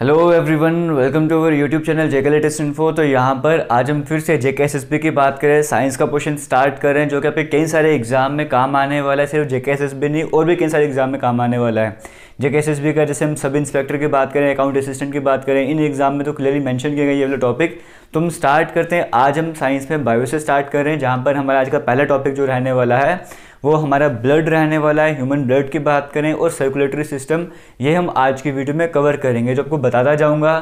hello everyone welcome to our YouTube channel JK latest info तो यहाँ पर आज हम फिर से जेके एस की बात करें साइंस का क्वेश्चन स्टार्ट कर रहे हैं जो कि आपके कई सारे एग्जाम में काम आने वाला है सिर्फ जेके एस नहीं और भी कई सारे एग्जाम में काम आने वाला है जेके एस का जैसे हम सब इंस्पेक्टर की बात करें अकाउंट असिस्टेंट की बात करें इन एग्जाम में तो क्लियरली मैंशन किया गया ये वाला टॉपिक तो हम स्टार्ट करते हैं आज हम साइंस में बायो से स्टार्ट कर रहे हैं जहाँ पर हमारा आज का पहला टॉपिक जो रहने वाला है वो हमारा ब्लड रहने वाला है ह्यूमन ब्लड की बात करें और सर्कुलेटरी सिस्टम ये हम आज की वीडियो में कवर करेंगे जो आपको बताता जाऊँगा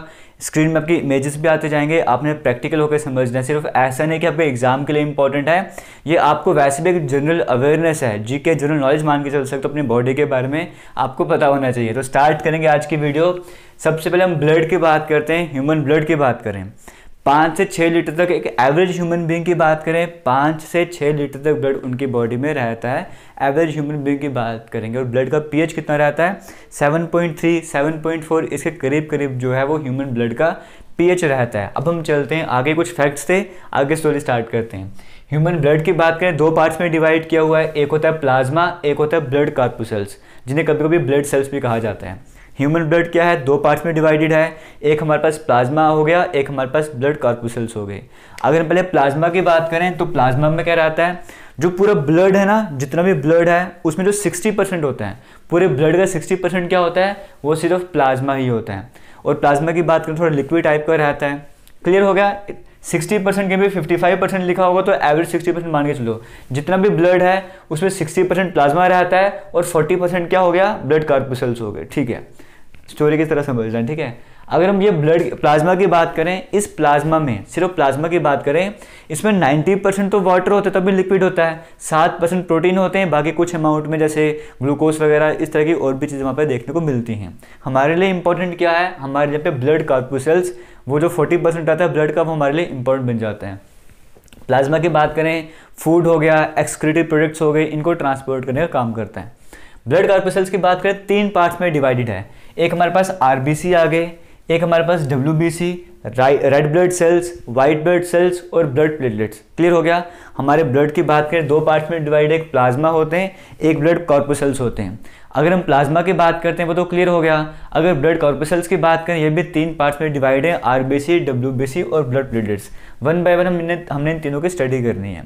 स्क्रीन में आपकी इमेजेस भी आते जाएंगे आपने प्रैक्टिकल होकर समझना है सिर्फ ऐसा नहीं कि आपके एग्जाम के लिए इंपॉर्टेंट है ये आपको वैसे भी एक जनरल अवेयरनेस है जी के जनरल नॉलेज मान के चल सकते हो तो अपनी बॉडी के बारे में आपको पता होना चाहिए तो स्टार्ट करेंगे आज की वीडियो सबसे पहले हम ब्लड की बात करते हैं ह्यूमन ब्लड की बात करें पाँच से छः लीटर तक एक एवरेज ह्यूमन बींग की बात करें पाँच से छः लीटर तक ब्लड उनकी बॉडी में रहता है एवरेज ह्यूमन बींग की बात करेंगे और ब्लड का पीएच कितना रहता है 7.3 7.4 इसके करीब करीब जो है वो ह्यूमन ब्लड का पीएच रहता है अब हम चलते हैं आगे कुछ फैक्ट्स थे आगे स्टोरी स्टार्ट करते हैं ह्यूमन ब्लड की बात करें दो पार्ट्स में डिवाइड किया हुआ है एक होता है प्लाज्मा एक होता है ब्लड कार्पुसल्स जिन्हें कभी कभी ब्लड सेल्स भी कहा जाता है ह्यूमन ब्लड क्या है दो पार्ट्स में डिवाइडेड है एक हमारे पास प्लाज्मा हो गया एक हमारे पास ब्लड कार्पोसल्स हो गए अगर हम पहले प्लाज्मा की बात करें तो प्लाज्मा में क्या रहता है जो पूरा ब्लड है ना जितना भी ब्लड है उसमें जो 60 परसेंट होता है पूरे ब्लड का 60 परसेंट क्या होता है वो सिर्फ प्लाज्मा ही होता है और प्लाज्मा की बात करें थोड़ा लिक्विड टाइप का रहता है क्लियर हो गया 60 परसेंट के भी 55 परसेंट लिखा होगा तो एवरेज 60 परसेंट मान के चलो जितना भी ब्लड है उसमें 60 परसेंट प्लाज्मा रहता है और 40 परसेंट क्या हो गया ब्लड कार्पोसल्स हो गए ठीक है स्टोरी की तरह समझ रहे हैं ठीक है अगर हम ये ब्लड प्लाज्मा की बात करें इस प्लाज्मा में सिर्फ प्लाज्मा की बात करें इसमें 90 परसेंट तो वाटर होता है तभी लिक्विड होता है सात परसेंट प्रोटीन होते हैं बाकी कुछ अमाउंट में जैसे ग्लूकोज वगैरह इस तरह की और भी चीज़ें वहाँ पर देखने को मिलती हैं हमारे लिए इंपॉर्टेंट क्या है हमारे यहाँ पे ब्लड कार्पोसेल्स वो जो फोर्टी परसेंट आता है ब्लड का वो हमारे लिए इंपॉर्टेंट बन जाता है प्लाज्मा की बात करें फूड हो गया एक्सक्रेटिव प्रोडक्ट्स हो गए इनको ट्रांसपोर्ट करने का काम करता है ब्लड कार्पोसेल्स की बात करें तीन पार्ट्स में डिवाइडेड है एक हमारे पास आर आ गए एक हमारे पास W red blood cells white blood cells और ब्लड प्लेटलेट्स क्लियर हो गया हमारे ब्लड की बात करें दो पार्ट्स में डिवाइड एक प्लाज्मा होते हैं एक ब्लड कॉर्पोसेल्स होते हैं अगर हम प्लाज्मा की बात करते हैं वो तो क्लियर हो गया अगर ब्लड कॉर्पोसेल्स की बात करें ये भी तीन पार्ट्स में डिवाइड है आर बी और blood platelets one by one हम हमने हमने इन तीनों की स्टडी करनी है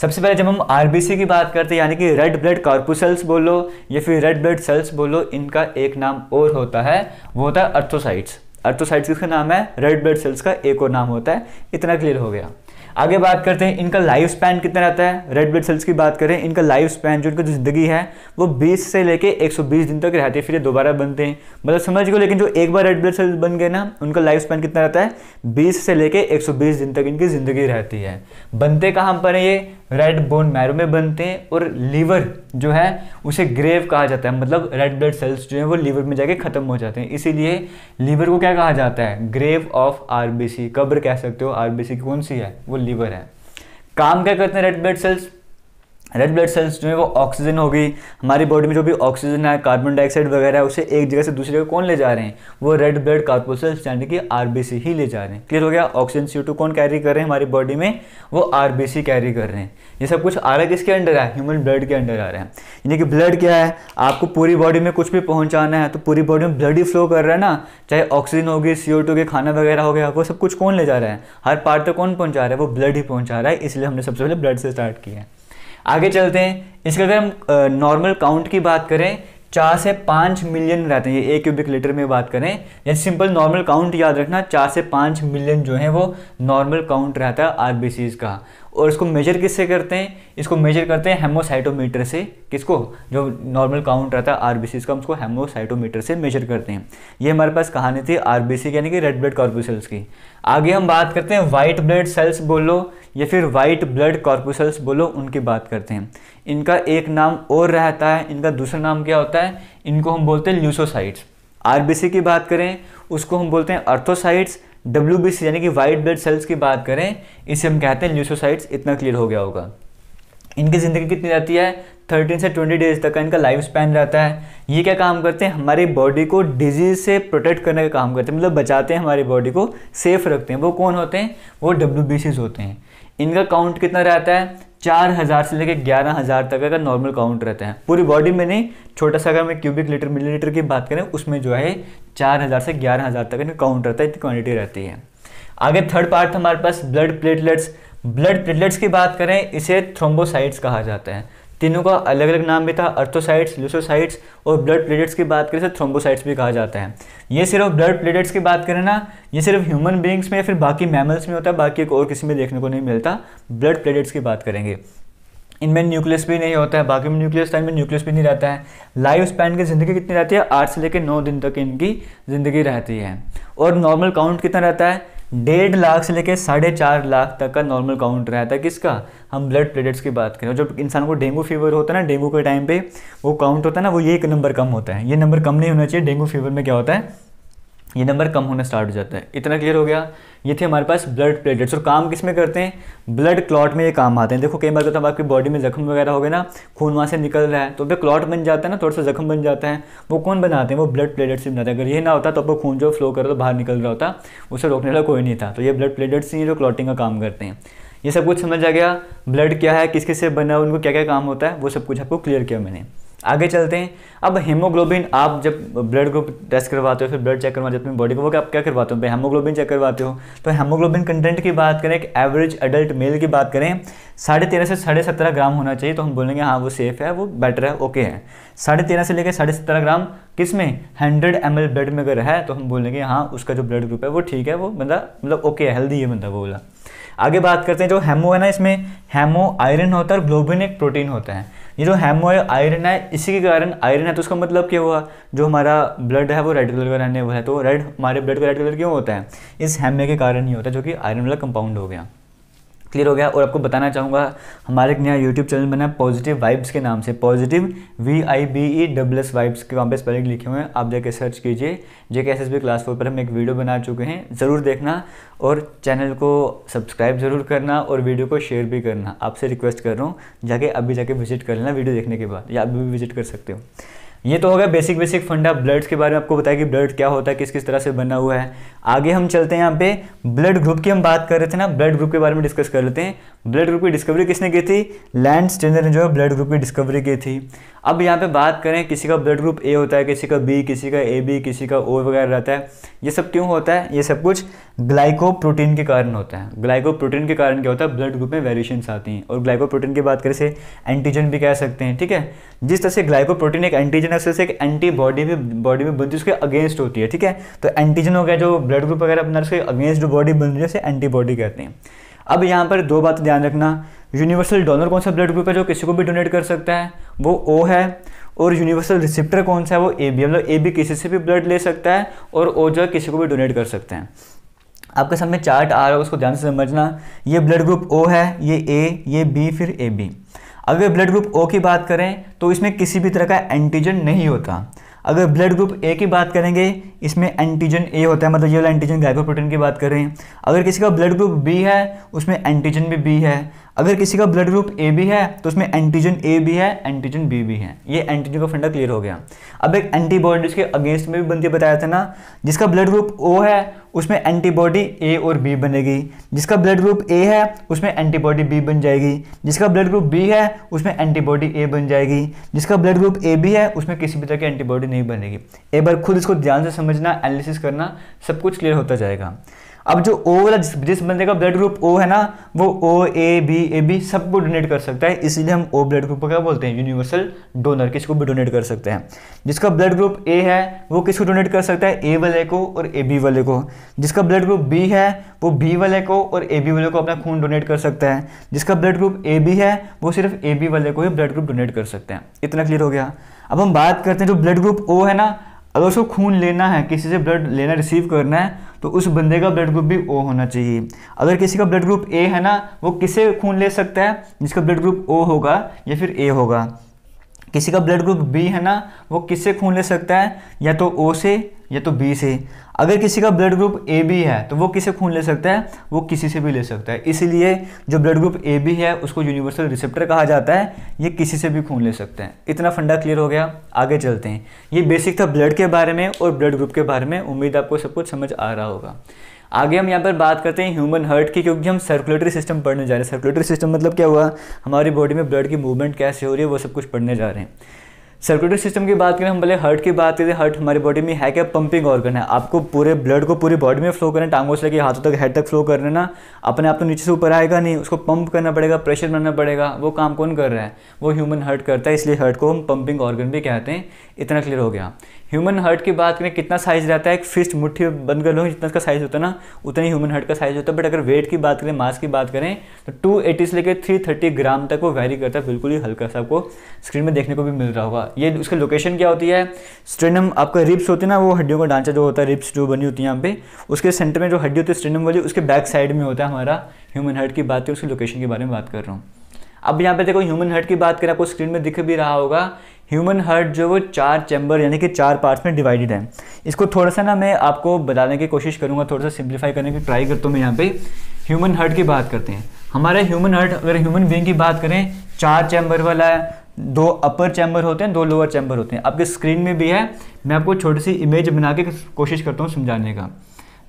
सबसे पहले जब हम आर की बात करते हैं यानी कि रेड ब्लड कॉर्पुसल्स बोलो या फिर रेड ब्लड सेल्स बोलो इनका एक नाम और होता है वो होता है अर्थोसाइट्स अर्थोसाइट्स किसका नाम है रेड ब्लड सेल्स का एक और नाम होता है इतना क्लियर हो गया आगे बात करते हैं इनका लाइफ स्पैन कितना रहता है रेड ब्लड सेल्स की बात करें इनका लाइफ स्पैन जो इनकी ज़िंदगी है वो 20 से लेके 120 दिन तक रहती है फिर ये दोबारा बनते हैं मतलब समझ गए लेकिन जो एक बार रेड ब्लड सेल्स बन गए ना उनका लाइफ स्पैन कितना रहता है 20 से लेके 120 दिन तक इनकी ज़िंदगी रहती है बनते कहाँ पर है ये रेड बोन मैरो में बनते हैं और लीवर जो है उसे ग्रेव कहा जाता है मतलब रेड ब्लड सेल्स जो है वो लीवर में जाके ख़त्म हो जाते हैं इसीलिए लीवर को क्या कहा जाता है ग्रेव ऑफ आरबीसी कब्र कह सकते हो आरबीसी कौन सी है वो लीवर है काम क्या करते हैं red blood cells red blood cells जो है वो ऑक्सीजन हो गई हमारी बॉडी में जो भी ऑक्सीजन है कार्बन डाइऑक्साइड वगैरह है उसे एक जगह से दूसरी जगह कौन ले जा रहे हैं वो रेड ब्लड कार्पोसेल्स यानी कि सी ही ले जा रहे हैं क्लियर हो गया ऑक्सीजन सी कौन कैरी कर रहे हैं हमारी बॉडी में वो सी कैरी कर रहे हैं ये सब कुछ आ रहा है किसके अंडर है ह्यूमन ब्लड के अंडर आ रहा है यानी कि ब्लड क्या है आपको पूरी बॉडी में कुछ भी पहुँचाना है तो पूरी बॉडी में ब्लड ही फ्लो कर रहा है ना चाहे ऑक्सीजन होगी सी ओ के खाना वगैरह हो गया वो सब कुछ कौन ले जा रहा है हर पार्ट तक कौन पहुँचा रहा है वो ब्लड ही पहुँचा रहा है इसलिए हमने सबसे पहले ब्लड से स्टार्ट किया है आगे चलते हैं इसके अगर हम नॉर्मल काउंट की बात करें चार से पाँच मिलियन रहते हैं ये एक क्यूबिक लीटर में बात करें जैसे सिंपल नॉर्मल काउंट याद रखना चार से पाँच मिलियन जो है वो नॉर्मल काउंट रहता है आर का और इसको मेजर किससे करते हैं इसको मेजर करते हैं हेमोसाइटोमीटर से किसको जो नॉर्मल काउंट रहता है आरबीसी का उसको हेमोसाइटोमीटर से मेजर करते हैं ये हमारे पास कहानी थी आरबीसी यानी कि रेड ब्लड कॉर्पोसल्स की आगे हम बात करते हैं वाइट ब्लड सेल्स बोलो या फिर वाइट ब्लड कॉर्पोसल्स बोलो उनकी बात करते हैं इनका एक नाम और रहता है इनका दूसरा नाम क्या होता है इनको हम बोलते हैं ल्यूसोसाइट्स आरबीसी की बात करें उसको हम बोलते हैं अर्थोसाइट्स डब्ल्यू यानी कि वाइट ब्लड सेल्स की बात करें इसे हम कहते हैं ल्यूसोसाइट्स इतना क्लियर हो गया होगा इनकी ज़िंदगी कितनी रहती है थर्टीन से ट्वेंटी डेज तक का इनका लाइफ स्पैन रहता है ये क्या काम करते हैं हमारी बॉडी को डिजीज़ से प्रोटेक्ट करने का काम करते हैं मतलब बचाते हैं हमारी बॉडी को सेफ रखते हैं वो कौन होते हैं वो डब्ल्यू होते हैं इनका काउंट कितना रहता है चार हज़ार से लेकर ग्यारह हज़ार तक का नॉर्मल काउंट रहता है पूरी बॉडी में नहीं छोटा सा अगर मैं क्यूबिक लीटर मिलीलीटर की बात करें उसमें जो है चार हज़ार से ग्यारह हज़ार तक काउंट रहता है इतनी क्वान्टिटी रहती है आगे थर्ड पार्ट हमारे पास ब्लड प्लेटलेट्स ब्लड प्लेटलेट्स की बात करें इसे थ्रोम्बोसाइट्स कहा जाता है तीनों का अलग अलग नाम भी था अर्थोसाइट्स ल्यूसोसाइट्स और ब्लड प्लेटेट्स की बात करें तो थ्रोम्बोसाइट्स भी कहा जाता है ये सिर्फ ब्लड प्लेटेट्स की बात करें ना ये सिर्फ ह्यूमन बींग्स में या फिर बाकी मैमल्स में होता है बाकी एक और किसी में देखने को नहीं मिलता ब्लड प्लेटेट्स की बात करेंगे इनमें न्यूक्लियस भी नहीं होता है बाकी में न्यूक्लियस था इनमें न्यूक्लियस भी नहीं रहता है लाइफ स्पैन की ज़िंदगी कितनी रहती है आठ से लेकर नौ दिन तक इनकी ज़िंदगी रहती है और नॉर्मल काउंट कितना रहता है डेढ़ लाख से लेकर साढ़े चार लाख तक का नॉर्मल काउंट रहता है किसका हम ब्लड प्लेटेट्स की बात करें जब इंसान को डेंगू फीवर होता है ना डेंगू के टाइम पे वो काउंट होता है ना वो ये एक नंबर कम होता है ये नंबर कम नहीं होना चाहिए डेंगू फीवर में क्या होता है ये नंबर कम होना स्टार्ट हो जाता है इतना क्लियर हो गया ये थे हमारे पास ब्लड प्लेटलेट्स और काम किस में करते हैं ब्लड क्लॉट में ये काम आते हैं देखो कई बार हैं तो आपकी बॉडी में जख्म वगैरह हो गए ना खून वहाँ से निकल रहा है तो फिर क्लॉट बन जाता है ना थोड़ा सा जख्म बन जाता है वो कौन बनाते हैं वो ब्लड प्लेटलेट्स ही बनाते हैं अगर ये ना होता तो आपको खून जो फ्लो कर रहा तो बाहर निकल रहा होता उसे रोकने वाला कोई नहीं था तो ये ब्लड प्लेटलेट्स ही जो क्लॉटिंग का काम करते हैं ये सब कुछ समझ आ गया ब्लड क्या है किस किस से बना उनको क्या क्या काम होता है वो सब कुछ आपको क्लियर किया मैंने आगे चलते हैं अब हेमोग्लोबिन आप जब ब्लड ग्रुप टेस्ट करवाते हो फिर ब्लड चेक करवाते हो अपनी बॉडी को वो आप क्या करवाते हो हेमोग्लोबिन चेक करवाते हो तो हेमोग्लोबिन कंटेंट की बात करें एक एवरेज अडल्ट मेल की बात करें साढ़े तेरह से साढ़े सत्रह ग्राम होना चाहिए तो हम बोलेंगे हाँ वो सेफ़ है वो बेटर है ओके है साढ़े तेरह से लेकर साढ़े सत्रह ग्राम किस में हंड्रेड एम एल ब्लड में अगर है तो हम बोलेंगे हाँ उसका जो ब्लड ग्रुप है वो ठीक है वो बंदा मतलब ओके है हेल्दी है बंदा वो बोला आगे बात करते हैं जो हेमो है ना इसमें हेमो आयरन होता है और ग्लोबिन एक प्रोटीन होता है ये जो हैमो है आयरन है इसी के कारण आयरन है तो उसका मतलब क्या हुआ जो हमारा ब्लड है वो रेड कलर का रहने वाला है तो रेड हमारे ब्लड का रेड कलर क्यों होता है इस हैमे के कारण ही होता है जो कि आयरन वाला कंपाउंड हो गया क्लियर हो गया और आपको बताना चाहूँगा हमारे एक नया यूट्यूब चैनल बना पॉजिटिव वाइब्स के नाम से positive V I B E डब्ल एस वाइब्स के वहाँ पे स्पेलिंग लिखे हुए हैं आप जाके सर्च कीजिए के S S B class four पर हम एक वीडियो बना चुके हैं ज़रूर देखना और चैनल को सब्सक्राइब ज़रूर करना और वीडियो को शेयर भी करना आपसे रिक्वेस्ट कर रहा हूँ जाके अभी जाके विजिट कर लेना वीडियो देखने के बाद या अभी भी विजिट कर सकते हो ये तो हो गया बेसिक बेसिक फंडा ब्लड्स के बारे में आपको बताया कि ब्लड क्या होता है किस किस तरह से बना हुआ है आगे हम चलते हैं यहाँ पे ब्लड ग्रुप की हम बात कर रहे थे ना ब्लड ग्रुप के बारे में डिस्कस कर लेते हैं ब्लड ग्रुप की डिस्कवरी किसने की थी लैंड स्टेंडर ने जो है ब्लड ग्रुप की डिस्कवरी की थी अब यहाँ पे बात करें किसी का ब्लड ग्रुप ए होता है किसी का बी किसी का ए बी किसी का ओ वगैरह रहता है ये सब क्यों होता है ये सब कुछ ग्लाइकोप्रोटीन के कारण होता है ग्लाइकोप्रोटीन के कारण क्या होता है ब्लड ग्रुप में वेरिएशंस आती हैं और ग्लाइकोप्रोटीन की बात करें से एंटीजन भी कह सकते हैं ठीक है जिस तरह से ग्लाइकोप्रोटीन एक एंटीजन से, से एक एंटीबॉडी भी बॉडी में बनती है उसके अगेंस्ट होती है ठीक है तो एंटीजन हो गया जो ब्लड ग्रुप वगैरह अपना उसके अगेंस्ट जो बॉडी बन रही है उसे एंटीबॉडी कहते हैं अब यहाँ पर दो बात ध्यान रखना यूनिवर्सल डोनर कौन सा ब्लड ग्रुप है जो किसी को भी डोनेट कर सकता है वो ओ है और यूनिवर्सल रिसिप्टर कौन सा है वो ए बी मतलब ए बी किसी से भी ब्लड ले सकता है और ओ जो है किसी को भी डोनेट कर सकते हैं आपके सामने चार्ट आ रहा है उसको ध्यान से समझना ये ब्लड ग्रुप ओ है ये ए ये बी फिर ए बी अगर ब्लड ग्रुप ओ की बात करें तो इसमें किसी भी तरह का एंटीजन नहीं होता अगर ब्लड ग्रुप ए की बात करेंगे इसमें एंटीजन ए होता है मतलब ये वाला एंटीजन गाइकोप्रोटीन की बात करें अगर किसी का ब्लड ग्रुप बी है उसमें एंटीजन भी बी है अगर किसी का ब्लड ग्रुप ए भी है तो उसमें एंटीजन ए भी है एंटीजन बी भी है ये एंटीजन का फंडा क्लियर हो गया अब एक एंटीबॉडीज के अगेंस्ट में भी बनती बताया था ना जिसका ब्लड ग्रुप ओ है उसमें एंटीबॉडी ए और बी बनेगी जिसका ब्लड ग्रुप ए है उसमें एंटीबॉडी बी बन जाएगी जिसका ब्लड ग्रुप बी है उसमें एंटीबॉडी ए बन जाएगी जिसका ब्लड ग्रुप ए भी है उसमें किसी भी तरह की एंटीबॉडी नहीं बनेगी एक बार खुद इसको ध्यान से समझना एनालिसिस करना सब कुछ क्लियर होता जाएगा अब जो ओ वाला जिस जिस बंदे का ब्लड ग्रुप ओ है ना वो O A B A B सबको डोनेट कर सकता है इसीलिए हम ओ ब्लड ग्रुप को क्या बोलते हैं यूनिवर्सल डोनर किसको भी डोनेट कर सकते हैं जिसका ब्लड ग्रुप ए है वो किसको डोनेट कर सकता है ए वाले को और ए बी वाले को जिसका ब्लड ग्रुप बी है वो बी वाले को और ए बी वाले को अपना खून डोनेट कर सकता है जिसका ब्लड ग्रुप ए बी है वो सिर्फ ए बी वाले को ही ब्लड ग्रुप डोनेट कर सकते हैं इतना क्लियर हो गया अब हम बात करते हैं जो ब्लड ग्रुप ओ है ना अगर उसको खून लेना है किसी से ब्लड लेना रिसीव करना है तो उस बंदे का ब्लड ग्रुप भी ओ होना चाहिए अगर किसी का ब्लड ग्रुप ए है ना वो किसे खून ले सकता है जिसका ब्लड ग्रुप ओ होगा या फिर ए होगा किसी का ब्लड ग्रुप बी है ना वो किससे खून ले सकता है या तो ओ से या तो बी से अगर किसी का ब्लड ग्रुप ए बी है तो वो किसे खून ले सकता है वो किसी से भी ले सकता है इसीलिए जो ब्लड ग्रुप ए बी है उसको यूनिवर्सल रिसेप्टर कहा जाता है ये किसी से भी खून ले सकते हैं इतना फंडा क्लियर हो गया आगे चलते हैं ये बेसिक था ब्लड के बारे में और ब्लड ग्रुप के बारे में उम्मीद आपको सब कुछ समझ आ रहा होगा आगे हम यहाँ पर बात करते हैं ह्यूमन हर्ट की क्योंकि हम सर्कुलेटरी सिस्टम पढ़ने जा रहे हैं सर्कुलेटरी सिस्टम मतलब क्या हुआ हमारी बॉडी में ब्लड की मूवमेंट कैसे हो रही है वो सब कुछ पढ़ने जा रहे हैं सर्कुलेटरी सिस्टम की बात करें हम भले हर्ट की बात करें हर्ट हमारी बॉडी में है क्या पंपिंग ऑर्गन है आपको पूरे ब्लड को पूरी बॉडी में फ्लो करना टांगों से लेकर हाथों तक हेड तक फ्लो करना ना अपने आप तो नीचे से ऊपर आएगा नहीं उसको पंप करना पड़ेगा प्रेशर बनाना पड़ेगा वो काम कौन कर रहा है वो ह्यूमन हर्ट करता है इसलिए हर्ट को हम पंपिंग ऑर्गन भी कहते हैं इतना क्लियर हो गया ह्यूमन हर्ट की बात करें कितना साइज़ रहता है एक फिस्ट मुट्ठी बंद कर लो जितना उसका साइज़ होता है ना उतना ही ह्यूमन हर्ट का साइज़ होता है बट अगर वेट की बात करें मास की बात करें तो टू एटी से लेकर थ्री थर्टी ग्राम तक वो वैरी करता है बिल्कुल ही हल्का सा आपको स्क्रीन में देखने को भी मिल रहा होगा ये उसकी लोकेशन क्या होती है स्ट्रेनम आपका रिप्स होती है ना वो हड्डियों का ढांचा जो होता है रिप्स जो बनी होती है यहाँ पे उसके सेंटर में जो हड्डी होती है स्ट्रेनम वाली उसके बैक साइड में होता है हमारा ह्यूमन हर्ट की बात है उसकी लोकेशन के बारे में बात कर रहा हूँ अब यहाँ पे देखो ह्यूमन हर्ट की बात करें आपको स्क्रीन में दिख भी रहा होगा ह्यूमन हर्ट जो वो चार चैम्बर यानी कि चार पार्ट्स में डिवाइडेड है इसको थोड़ा सा ना मैं आपको बताने की कोशिश करूँगा थोड़ा सा सिंप्लीफाई करने की ट्राई करता हूँ मैं यहाँ पे ह्यूमन हर्ट की बात करते हैं हमारे ह्यूमन हर्ट अगर ह्यूमन बींग की बात करें चार चैम्बर वाला है दो अपर चैम्बर होते हैं दो लोअर चैम्बर होते हैं आपके स्क्रीन में भी है मैं आपको छोटी सी इमेज बना के कोशिश करता हूँ समझाने का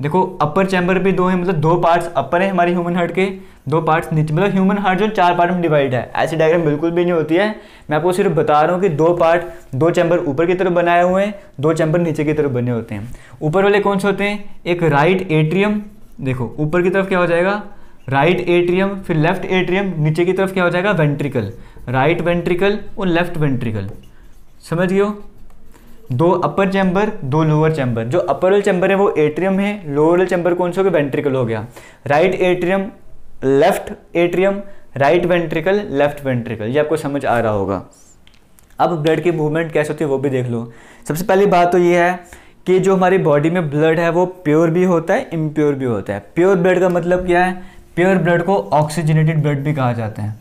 देखो अपर चैम्बर भी दो है मतलब दो पार्ट्स अपर है हमारे ह्यूमन हार्ट के दो पार्ट्स नीचे मतलब ह्यूमन हार्ट जो चार पार्ट में डिवाइड है ऐसी डायग्राम बिल्कुल भी नहीं होती है मैं आपको सिर्फ बता रहा हूँ कि दो पार्ट दो चैम्बर ऊपर की तरफ बनाए हुए हैं दो चैम्बर नीचे की तरफ बने होते हैं ऊपर वाले कौन से होते हैं एक राइट एट्रियम देखो ऊपर की तरफ क्या हो जाएगा राइट एट्रियम फिर लेफ्ट एट्रियम नीचे की तरफ क्या हो जाएगा वेंट्रिकल राइट वेंट्रिकल और लेफ्ट वेंट्रिकल समझ गयो दो अपर चैम्बर दो लोअर चैम्बर जो अपर चैम्बर है वो एट्रियम है लोअर चैम्बर कौन सा हो गया वेंट्रिकल हो गया right atrium left atrium right ventricle left ventricle ये आपको समझ आ रहा होगा अब ब्लड की मूवमेंट कैसे होती है वो भी देख लो सबसे पहली बात तो ये है कि जो हमारी बॉडी में ब्लड है वो प्योर भी होता है इम्प्योर भी होता है प्योर ब्लड का मतलब क्या है प्योर ब्लड को ऑक्सीजनेटेड ब्लड भी कहा जाता है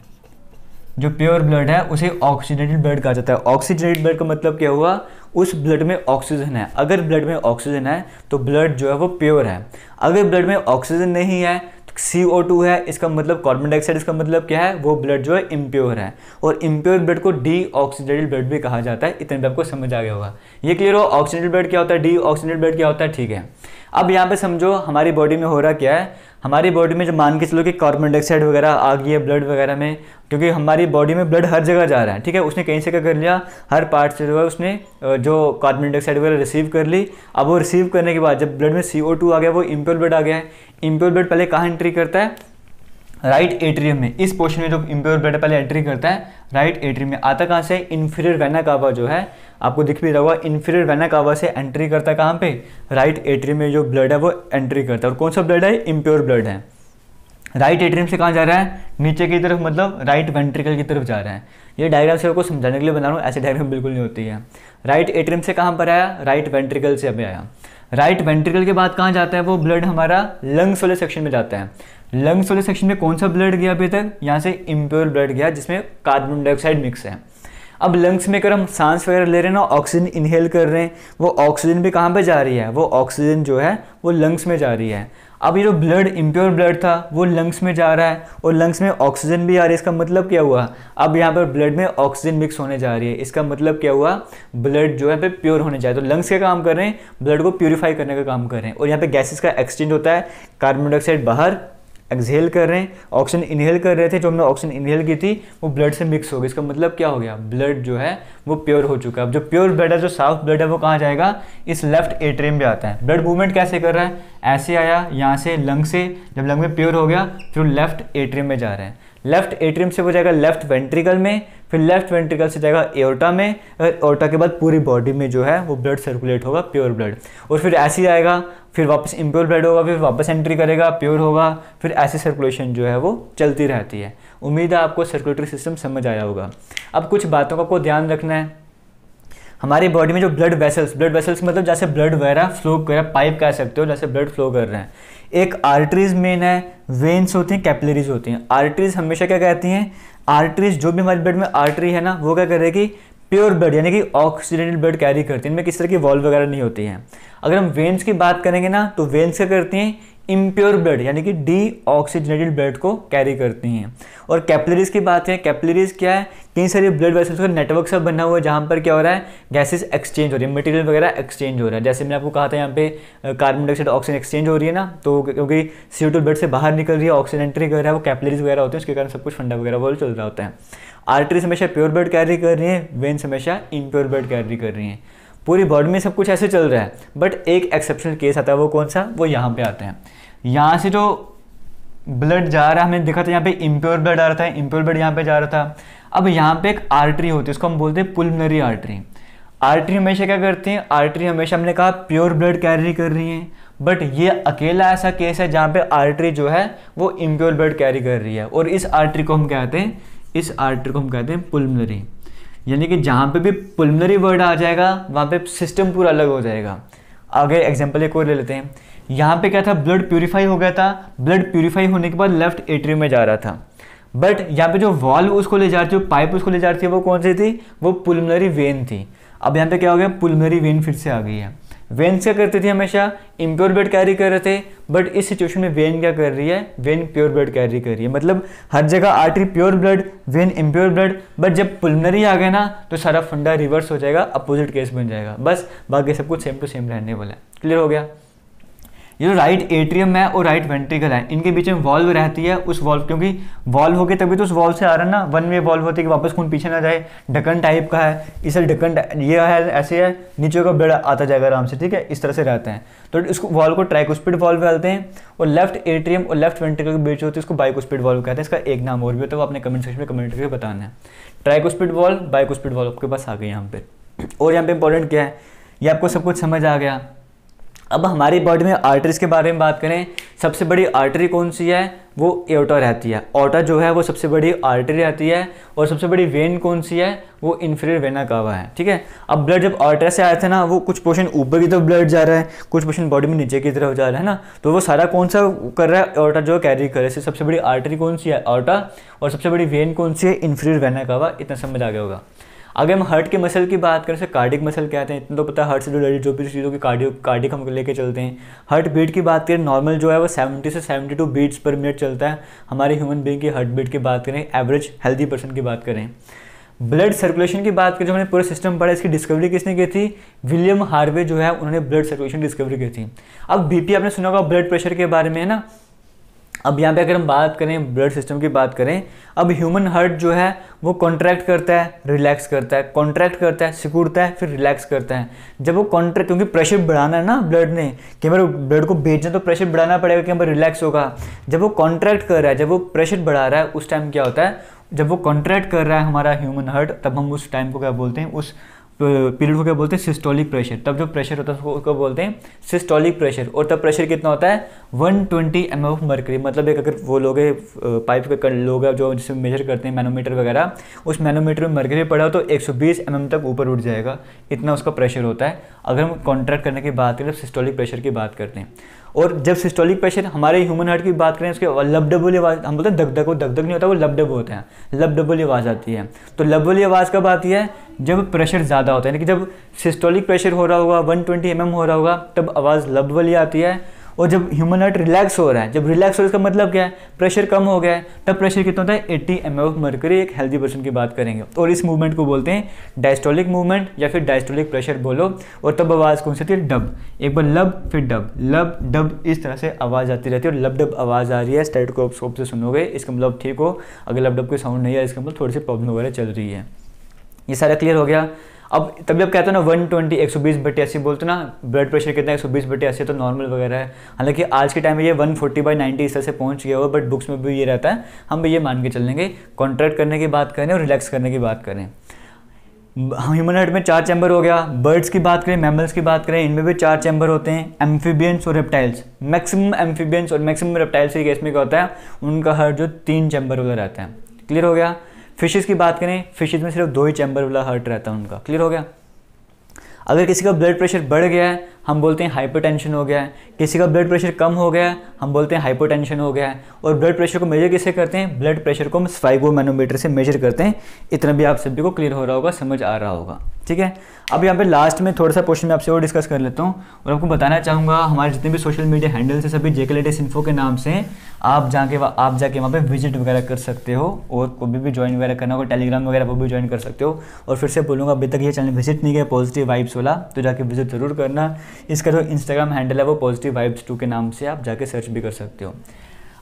जो प्योर ब्लड है उसे ऑक्सीजनेटेड ब्लड कहा जाता है ऑक्सीजनेटेड ब्लड का मतलब क्या हुआ उस ब्लड में ऑक्सीजन है अगर ब्लड में ऑक्सीजन है तो ब्लड जो है वो प्योर है अगर ब्लड में ऑक्सीजन नहीं है सी ओ टू है इसका मतलब कार्बन डाइऑक्साइड इसका मतलब क्या है वो ब्लड जो है इम्प्योर है और इम्प्योर ब्लड को डी ऑक्सीडेटेड ब्लड भी कहा जाता है इतने भी आपको समझ आ गया होगा ये क्लियर हो ऑक्सीडेटेड ब्लड क्या होता है डी ऑक्सीडेटेड ब्लड क्या होता है ठीक है अब यहाँ पे समझो हमारी बॉडी में हो रहा क्या है हमारी बॉडी में जो मान के चलो कि कार्बन डाइऑक्साइड वगैरह आ गई है ब्लड वगैरह में क्योंकि हमारी बॉडी में ब्लड हर जगह जा रहा है ठीक है उसने कहीं से क्या कर लिया हर पार्ट से जो है उसने जो कार्बन डाइऑक्साइड वगैरह रिसीव कर ली अब वो रिसीव करने के बाद जब ब्लड में सी आ गया वो इम्प्योर ब्लड आ गया है इम्प्योर ब्लड पहले कहाँ एंट्री करता है राइट एट्रियम में इस पोर्शन में जो इम्प्योर ब्लड पहले एंट्री करता है राइट एट्रियम में आता कहाँ से इन्फीरियर वैना कावा जो है आपको दिख भी रहा होगा इन्फीरियर वैना कावा से एंट्री करता है कहाँ पे राइट एट्रियम में जो ब्लड है वो एंट्री करता है और कौन सा ब्लड है इम्प्योर ब्लड है राइट एट्रियम से कहाँ जा रहा है नीचे की तरफ मतलब राइट वेंट्रिकल की तरफ जा रहा है ये डायग्राम से आपको समझाने के लिए बना रहा हूँ ऐसे डायग्राम बिल्कुल नहीं होती है राइट एट्रियम से कहाँ पर आया राइट वेंट्रिकल से अभी आया राइट right वेंट्रिकल के बाद कहाँ जाता है वो ब्लड हमारा लंग्स वाले सेक्शन में जाता है लंग्स वाले सेक्शन में कौन सा ब्लड गया अभी तक यहाँ से इम्प्योर ब्लड गया जिसमें कार्बन डाइऑक्साइड मिक्स है अब लंग्स में अगर हम सांस वगैरह ले रहे हैं ना ऑक्सीजन इनहेल कर रहे हैं वो ऑक्सीजन भी कहाँ पर जा रही है वो ऑक्सीजन जो है वो लंग्स में जा रही है अब ये जो ब्लड इम्प्योर ब्लड था वो लंग्स में जा रहा है और लंग्स में ऑक्सीजन भी आ रही है इसका मतलब क्या हुआ अब यहाँ पर ब्लड में ऑक्सीजन मिक्स होने जा रही है इसका मतलब क्या हुआ ब्लड जो है पे प्योर होने जा रहा है तो लंग्स क्या काम कर रहे हैं ब्लड को प्योरीफाई करने का काम कर रहे हैं और यहाँ पे गैसेस का एक्सचेंज होता है कार्बन डाइऑक्साइड बाहर एक्सहेल कर रहे हैं ऑक्सीजन इनहेल कर रहे थे जो हमने ऑक्सीजन इनहेल की थी वो ब्लड से मिक्स हो गई इसका मतलब क्या हो गया ब्लड जो है वो प्योर हो चुका है अब जो प्योर ब्लड है जो साफ ब्लड है वो कहाँ जाएगा इस लेफ्ट एट्रियम पे आता है ब्लड मूवमेंट कैसे कर रहा है ऐसे आया यहाँ से लंग से जब लंग में प्योर हो गया फिर लेफ्ट एट्रियम में जा रहे हैं लेफ्ट एट्रियम से वो जाएगा लेफ्ट वेंट्रिकल में फिर लेफ्ट वेंट्रिकल से जाएगा एयोटा में और एयोटा के बाद पूरी बॉडी में जो है वो ब्लड सर्कुलेट होगा प्योर ब्लड और फिर ऐसे ही आएगा फिर वापस इम्प्योर ब्लड होगा फिर वापस एंट्री करेगा प्योर होगा फिर ऐसी सर्कुलेशन जो है वो चलती रहती है उम्मीद है आपको सर्कुलेटरी सिस्टम समझ आया होगा अब कुछ बातों का को ध्यान रखना है हमारी बॉडी में जो ब्लड वेसल्स ब्लड वेसल्स मतलब जैसे ब्लड वगैरह फ्लो कर पाइप कह सकते हो जैसे ब्लड फ्लो कर रहे हैं एक आर्टरीज मेन है वेन्स होती हैं कैपिलरीज होती हैं आर्टरीज हमेशा क्या कहती हैं आर्टरीज जो भी हमारे ब्लड में आर्टरी है ना वो क्या करेगी प्योर ब्लड यानी कि ऑक्सीडेंटेड ब्लड कैरी करती है इनमें किस तरह की वॉल्व वगैरह नहीं होती है अगर हम वेन्स की बात करेंगे ना तो वेन्स क्या करती हैं इम्प्योर ब्लड यानी कि डी ऑक्सीजनेटेड ब्लड को कैरी करती हैं और कैपलरीज की बात है कैपलरीज क्या है कई सारे ब्लड वेसल्स का नेटवर्क सब बना हुआ है जहाँ पर क्या हो रहा है गैसेस एक्सचेंज हो रही है मटेरियल वगैरह एक्सचेंज हो रहा है जैसे मैंने आपको कहा था यहाँ पे कार्बन डाइऑक्साइड ऑक्सीजन एक्सचेंज हो रही है ना तो क्योंकि टू ब्लड से बाहर निकल रही है ऑक्सीजन एंट्री कर रहा है वो कैपलरीज वगैरह होते हैं उसके कारण सब कुछ फंडा वगैरह वो चल रहा होता है आर्टरीज हमेशा प्योर ब्लड कैरी कर रही है वेन्स हमेशा इम्प्योर ब्लड कैरी कर रही है पूरी बॉडी में सब कुछ ऐसे चल रहा है बट एक एक्सेप्शनल केस आता है वो कौन सा वो यहाँ पे आते हैं यहाँ से जो ब्लड जा रहा है हमने देखा था यहाँ पे इम्प्योर ब्लड आ रहा था इम्प्योर ब्लड यहाँ पे जा रहा था अब यहाँ पे एक आर्टरी होती है उसको हम बोलते हैं पुलमनरी आर्टरी आर्टरी हमेशा क्या करती हैं आर्टरी हमेशा हमने कहा प्योर ब्लड कैरी कर रही है बट ये अकेला ऐसा केस है जहाँ पे आर्टरी जो है वो इम्प्योर ब्लड कैरी कर रही है और इस आर्टरी को हम कहते हैं इस आर्टरी को हम कहते हैं पुलमनरी यानी कि जहाँ पे भी पुलमनरी वर्ड आ जाएगा वहाँ पे सिस्टम पूरा अलग हो जाएगा आगे एग्जाम्पल एक और ले लेते हैं यहाँ पे क्या था ब्लड प्योरीफाई हो गया था ब्लड प्योरीफाई होने के बाद लेफ्ट एट्रियम में जा रहा था बट यहाँ पे जो वॉल्व उसको ले जा रही थी पाइप उसको ले जा रही थी वो कौन सी थी वो पुलमरी वेन थी अब यहाँ पे क्या हो गया पुलमरी वेन फिर से आ गई है वेन क्या करती थी हमेशा इम्प्योर ब्लड कैरी कर रहे थे बट इस सिचुएशन में वेन क्या कर रही है वेन प्योर ब्लड कैरी कर रही है मतलब हर जगह artery pure blood vein impure blood but जब पुलमरी आ गए ना तो सारा फंडा रिवर्स हो जाएगा अपोजिट केस बन जाएगा बस बाकी सब कुछ सेम टू सेम रहने वाला है क्लियर हो गया ये जो राइट एट्रियम है और राइट वेंट्रिकल है इनके बीच में वॉल्व रहती है उस वॉल्व क्योंकि वॉल्व होगी तभी तो उस वॉल्व से आ रहा है ना वन वे वॉल्व होती है कि वापस खून पीछे ना जाए डकन टाइप का है इसे ढकन ये है ऐसे है नीचे का ब्लड आता जाएगा आराम से ठीक है इस तरह से रहते हैं तो इसको वॉल्व को ट्राइकोस्पिड वॉल्व कहते हैं और लेफ्ट एट्रियम और लेफ्ट वेंट्रिकल के बीच होती है इसको बाइकोस्पिड वॉल्व कहते हैं इसका एक नाम और भी होता है वो अपने कमेंट सेक्शन में कमेंट करके बताना है ट्राइकोस्पिड वॉल्व बाइकोस्पिड वॉल्व आपके पास आ गई यहाँ पर और यहाँ पे इंपॉर्टेंट क्या है ये आपको सब कुछ समझ आ गया अब हमारी बॉडी में आर्टरीज के बारे में बात करें सबसे बड़ी आर्टरी कौन सी है वो एओटा रहती है ओटा जो है वो सबसे बड़ी आर्टरी रहती है और सबसे बड़ी वेन कौन सी है वो इन्फ्रियर वेना कावा है ठीक है अब ब्लड जब आर्टरी से आया था ना वो कुछ पोर्शन ऊपर की तरफ ब्लड जा रहा है कुछ पोर्शन बॉडी में नीचे की तरफ जा रहा है ना तो वो सारा कौन सा कर रहा है ओटा जो कैरी कर रहा है सबसे बड़ी आर्टरी कौन सी है ओटा और सबसे बड़ी वेन कौन सी है इन्फ्रियर वेना कावा इतना समझ आ गया होगा अगर हम हार्ट के मसल की बात करें तो कार्डिक मसल कहते हैं इतना तो पता है हार्ट से जो जो भी चीज़ों की कार्डियो कार्डिक हम लेके चलते हैं हार्ट बीट की बात करें नॉर्मल जो है वो सेवेंटी से seventy two beats per minute चलता है हमारे ह्यूमन बींग की हार्ट बीट की बात करें एवरेज हेल्दी पर्सन की बात करें ब्लड सर्कुलेशन की बात करें जो हमने पूरा सिस्टम पढ़ा इसकी डिस्कवरी किसने की थी विलियम हार्वे जो है उन्होंने ब्लड सर्कुलेशन डिस्कवरी की थी अब बीपी आपने सुना होगा ब्लड प्रेशर के बारे में है ना अब यहाँ पे अगर हम बात करें ब्लड सिस्टम की बात करें अब ह्यूमन हार्ट जो है वो कॉन्ट्रैक्ट करता है रिलैक्स करता है कॉन्ट्रैक्ट करता है सिकुड़ता है फिर रिलैक्स करता है जब वो कॉन्ट्रैक्ट क्योंकि प्रेशर बढ़ाना है ना ब्लड ने कि हमारे ब्लड को भेजना तो प्रेशर बढ़ाना पड़ेगा कि हमारा रिलैक्स होगा जब वो कॉन्ट्रैक्ट कर रहा है जब वो प्रेशर बढ़ा रहा है उस टाइम क्या होता है जब वो कॉन्ट्रैक्ट कर रहा है हमारा ह्यूमन हार्ट तब हम उस टाइम को क्या बोलते हैं उस पीरियड को क्या बोलते हैं सिस्टोलिक प्रेशर तब जो प्रेशर होता है उसको बोलते हैं सिस्टोलिक प्रेशर और तब प्रेशर कितना होता है 120 ट्वेंटी एम ऑफ मरकरी मतलब एक अगर वो लोगे पाइप का लोग जो जिसमें मेजर करते हैं मैनोमीटर वगैरह उस मैनोमीटर में मरकरी पड़ा हो तो 120 सौ mm तक ऊपर उठ जाएगा इतना उसका प्रेशर होता है अगर हम कॉन्ट्रैक्ट करने की बात करें तो सिस्टोलिक प्रेशर की बात करते हैं और जब सिस्टोलिक प्रेशर हमारे ह्यूमन हार्ट की बात करें उसके लब वाली आवाज़ हम बोलते हैं धक धक वो धक नहीं होता वो लब डब होते हैं लब डब आवाज़ आती है तो लब वाली आवाज़ कब आती है जब प्रेशर ज़्यादा होता है यानी कि जब सिस्टोलिक प्रेशर हो रहा होगा वन ट्वेंटी mm हो रहा होगा तब आवाज़ लब वाली आती है और जब ह्यूमन हार्ट रिलैक्स हो रहा है जब रिलैक्स हो रहा है इसका मतलब क्या है प्रेशर कम हो गया है तब प्रेशर कितना होता है एट्टी एम ऑफ मरकरी एक हेल्दी पर्सन की बात करेंगे और इस मूवमेंट को बोलते हैं डायस्टोलिक मूवमेंट या फिर डायस्टोलिक प्रेशर बोलो और तब आवाज़ कौन सी होती है डब एक बार लब फिर डब लब डब इस तरह से आवाज़ आती रहती है और लब डब आवाज़ आ रही है स्टेटोस्कोप से सुनोगे इसका मतलब ठीक हो अगर लब डब कोई साउंड नहीं आया इसका मतलब थोड़ी सी प्रॉब्लम वगैरह चल रही है ये सारा क्लियर हो गया अब तभी आप कहते हो ना वन ट्वेंटी एक सौ बीस बटे अस्सी बोलते ना ब्लड प्रेशर कितना एक सौ बीस बटे अस्सी तो नॉर्मल वगैरह है हालांकि आज के टाइम में ये वन फोर्टी बाई नाइन्टी इस तरह से पहुंच गया हो बट बुक्स में भी ये रहता है हम भी ये मान के चलेंगे कॉन्ट्रैक्ट करने की बात करें और रिलैक्स करने की बात करें ह्यूमन हर्ट में चार चैम्बर हो गया बर्ड्स की बात करें मैमल्स की बात करें इनमें भी चार चैम्बर होते हैं एम्फीबियंस और रेप्टाइल्स मैक्सिमम एम्फीबियंस और मैक्सिमम रेप्टाइल्स के केस में क्या होता है उनका हर जो तीन चैम्बर वगैरह रहता है क्लियर हो गया फिशेज की बात करें फिशेज में सिर्फ दो ही चैम्बर वाला हर्ट रहता है उनका क्लियर हो गया अगर किसी का ब्लड प्रेशर बढ़ गया है हम बोलते हैं हाइपरटेंशन हो गया है किसी का ब्लड प्रेशर कम हो गया हम बोलते हैं हाइपरटेंशन हो गया है और ब्लड प्रेशर को मेजर किसे करते हैं ब्लड प्रेशर को हम मैनोमीटर से मेजर करते हैं इतना भी आप सभी को क्लियर हो रहा होगा समझ आ रहा होगा ठीक है अब यहाँ पे लास्ट में थोड़ा सा क्वेश्चन मैं आपसे और डिस्कस कर लेता हूँ और आपको बताना चाहूँगा हमारे जितने भी सोशल मीडिया हैंडल्स हैं सभी जेके लेटेस्ट इन्फो के नाम से आप जाके आप जाके वहाँ पे विजिट वगैरह कर सकते हो और कोई भी ज्वाइन वगैरह करना हो टेलीग्राम वगैरह वो भी ज्वाइन कर सकते हो और फिर से बोलूँगा अभी तक ये चैनल विजिट नहीं किया पॉजिटिव वाइब्स वाला तो जाके विजिट ज़रूर करना इसका जो इंस्टाग्राम हैंडल है वो पॉजिटिव वाइब्स टू के नाम से आप जाके सर्च भी कर सकते हो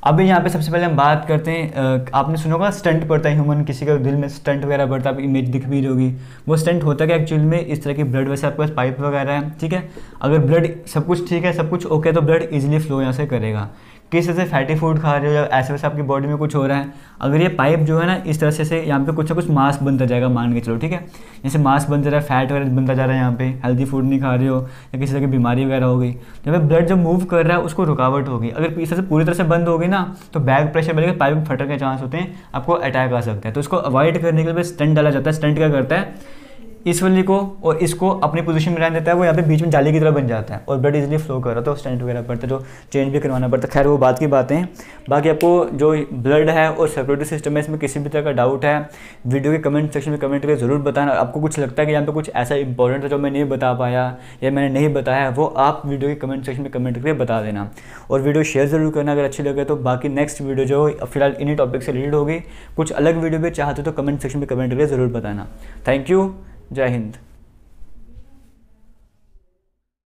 अभी यहाँ पे सबसे पहले हम बात करते हैं आपने सुना होगा स्टंट पड़ता है ह्यूमन किसी का दिल में स्टंट वगैरह पड़ता है आप इमेज दिख भी होगी वो स्टंट होता है एक्चुअल में इस तरह की ब्लड वैसे आपके पास पाइप वगैरह है ठीक है अगर ब्लड सब कुछ ठीक है सब कुछ ओके तो ब्लड इजीली फ्लो यहाँ से करेगा किस तरह से फैटी फूड खा रहे हो या ऐसे वैसे आपकी बॉडी में कुछ हो रहा है अगर ये पाइप जो है ना इस तरह से, यहाँ पे कुछ ना कुछ मास्क बनता जाएगा मान के चलो ठीक है जैसे मास्क बनता जा रहा है फैट वगैरह बनता जा रहा है यहाँ पे हेल्दी फूड नहीं खा रहे हो या किसी तरह की बीमारी वगैरह हो गई जब तो ब्लड जो मूव कर रहा है उसको रुकावट होगी अगर इस तरह से पूरी तरह से बंद होगी ना तो बैक प्रेशर बढ़ेगा पाइप फटने के चांस होते हैं आपको अटैक आ सकता है तो उसको अवॉइड करने के लिए स्टंट डाला जाता है स्टंट क्या करता है इस वाली को और इसको अपनी पोजीशन में रहने देता है वो यहाँ पे बीच में जाली की तरह बन जाता है और ब्लड इजिली फ्लो कर रहा था स्टेंट तो वगैरह पड़ता तो जो चेंज भी करवाना पड़ता है खैर वो बात की बातें बाकी आपको जो ब्लड है और सेपरेटरी सिस्टम है इसमें किसी भी तरह का डाउट है वीडियो के कमेंट सेक्शन में कमेंट करके ज़रूर बताना आपको कुछ लगता है कि यहाँ पर कुछ ऐसा इंपॉर्टेंट है जो मैं नहीं बता पाया या मैंने नहीं बताया वो आप वीडियो के कमेंट सेक्शन में कमेंट करके बता देना और वीडियो शेयर ज़रूर करना अगर अच्छी लगे तो बाकी नेक्स्ट वीडियो जो फिलहाल इन्हीं टॉपिक से रिलेटेड होगी कुछ अलग वीडियो भी चाहते हो तो कमेंट सेक्शन में कमेंट करके ज़रूर बताना थैंक यू जय हिंद